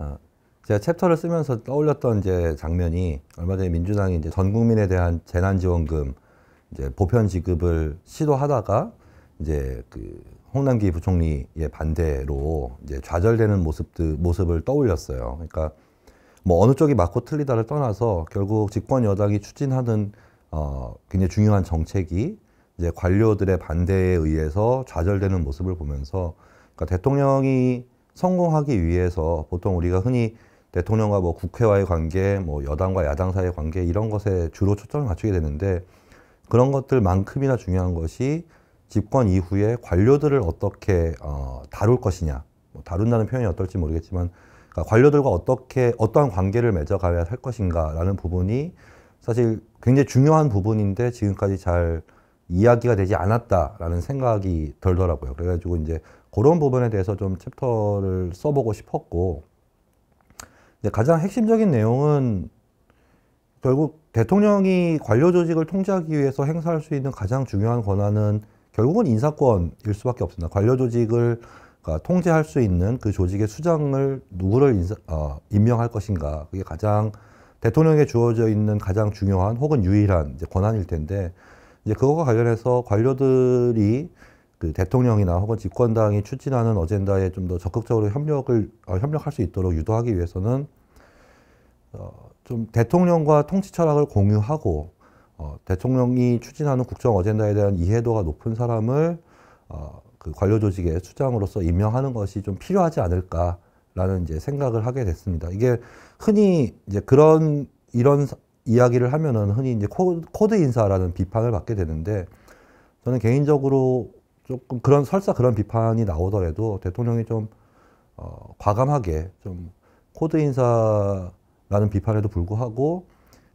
어, 제가 챕터를 쓰면서 떠올렸던 이제 장면이 얼마 전에 민주당이 이제 전 국민에 대한 재난지원금 이제 보편 지급을 시도하다가 이제 그 홍남기 부총리의 반대로 이제 좌절되는 모습들 모습을 떠올렸어요. 그러니까 뭐 어느 쪽이 맞고 틀리다를 떠나서 결국 집권 여당이 추진하는 어 굉장히 중요한 정책이 이제 관료들의 반대에 의해서 좌절되는 모습을 보면서 그러니까 대통령이 성공하기 위해서 보통 우리가 흔히 대통령과 뭐 국회와의 관계, 뭐 여당과 야당 사이의 관계 이런 것에 주로 초점을 맞추게 되는데 그런 것들만큼이나 중요한 것이 집권 이후에 관료들을 어떻게 어, 다룰 것이냐, 뭐 다룬다는 표현이 어떨지 모르겠지만 그러니까 관료들과 어떻게 어떠한 관계를 맺어가야 할 것인가라는 부분이 사실 굉장히 중요한 부분인데 지금까지 잘 이야기가 되지 않았다라는 생각이 들더라고요. 그래가지고 이제 그런 부분에 대해서 좀 챕터를 써보고 싶었고, 가장 핵심적인 내용은 결국 대통령이 관료 조직을 통제하기 위해서 행사할 수 있는 가장 중요한 권한은 결국은 인사권일 수밖에 없습니다. 관료 조직을 그니까 통제할 수 있는 그 조직의 수장을 누구를 인사, 어, 임명할 것인가 그게 가장 대통령에 주어져 있는 가장 중요한 혹은 유일한 이제 권한일 텐데 이제 그거와 관련해서 관료들이 그 대통령이나 혹은 집권당이 추진하는 어젠다에 좀 더 적극적으로 협력을 어, 협력할 수 있도록 유도하기 위해서는 어, 좀 대통령과 통치 철학을 공유하고 어, 대통령이 추진하는 국정 어젠다에 대한 이해도가 높은 사람을 어, 그 관료 조직의 수장으로서 임명하는 것이 좀 필요하지 않을까라는 이제 생각을 하게 됐습니다. 이게 흔히 이제 그런 이런 이야기를 하면은 흔히 이제 코드 인사라는 비판을 받게 되는데 저는 개인적으로 조금 그런 설사 그런 비판이 나오더라도 대통령이 좀 어, 과감하게 좀 코드 인사라는 비판에도 불구하고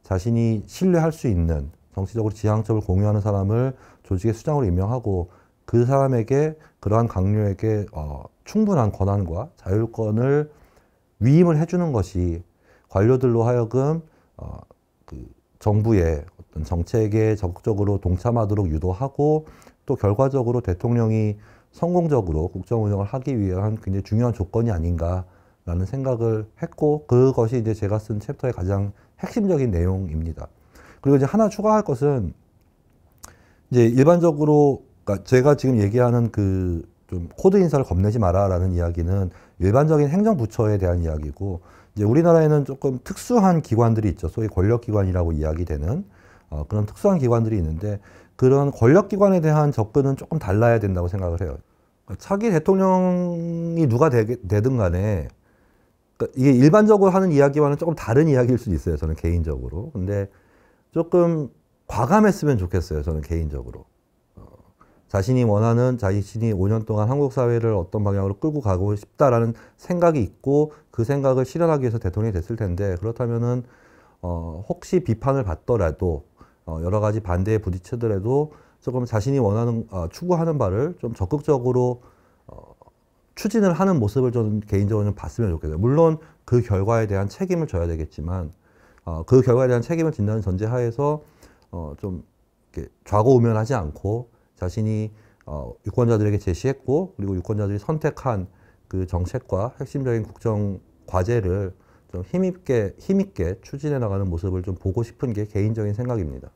자신이 신뢰할 수 있는 정치적으로 지향점을 공유하는 사람을 조직의 수장으로 임명하고 그 사람에게 그러한 강요에게 어, 충분한 권한과 자율권을 위임을 해주는 것이 관료들로 하여금 어, 정부의 어떤 정책에 적극적으로 동참하도록 유도하고 또 결과적으로 대통령이 성공적으로 국정 운영을 하기 위한 굉장히 중요한 조건이 아닌가라는 생각을 했고 그것이 이제 제가 쓴 챕터의 가장 핵심적인 내용입니다. 그리고 이제 하나 추가할 것은 이제 일반적으로 그러니까 제가 지금 얘기하는 그 좀 코드 인사를 겁내지 마라라는 이야기는 일반적인 행정부처에 대한 이야기고 이제 우리나라에는 조금 특수한 기관들이 있죠. 소위 권력기관이라고 이야기되는 어, 그런 특수한 기관들이 있는데 그런 권력기관에 대한 접근은 조금 달라야 된다고 생각을 해요. 그러니까 차기 대통령이 누가 되, 든 간에 그러니까 이게 일반적으로 하는 이야기와는 조금 다른 이야기일 수도 있어요. 저는 개인적으로. 근데 조금 과감했으면 좋겠어요. 저는 개인적으로. 자신이 원하는 자신이 5년 동안 한국 사회를 어떤 방향으로 끌고 가고 싶다라는 생각이 있고 그 생각을 실현하기 위해서 대통령이 됐을 텐데 그렇다면은 어, 혹시 비판을 받더라도 어, 여러 가지 반대에 부딪히더라도 조금 자신이 원하는 어, 추구하는 바를 좀 적극적으로 어, 추진을 하는 모습을 좀 개인적으로 좀 봤으면 좋겠어요. 물론 그 결과에 대한 책임을 져야 되겠지만 어, 그 결과에 대한 책임을 진다는 전제하에서 어, 좀 이렇게 좌고우면하지 않고 자신이 어, 유권자들에게 제시했고 그리고 유권자들이 선택한 그 정책과 핵심적인 국정 과제를 좀 힘있게 힘있게 추진해 나가는 모습을 좀 보고 싶은 게 개인적인 생각입니다.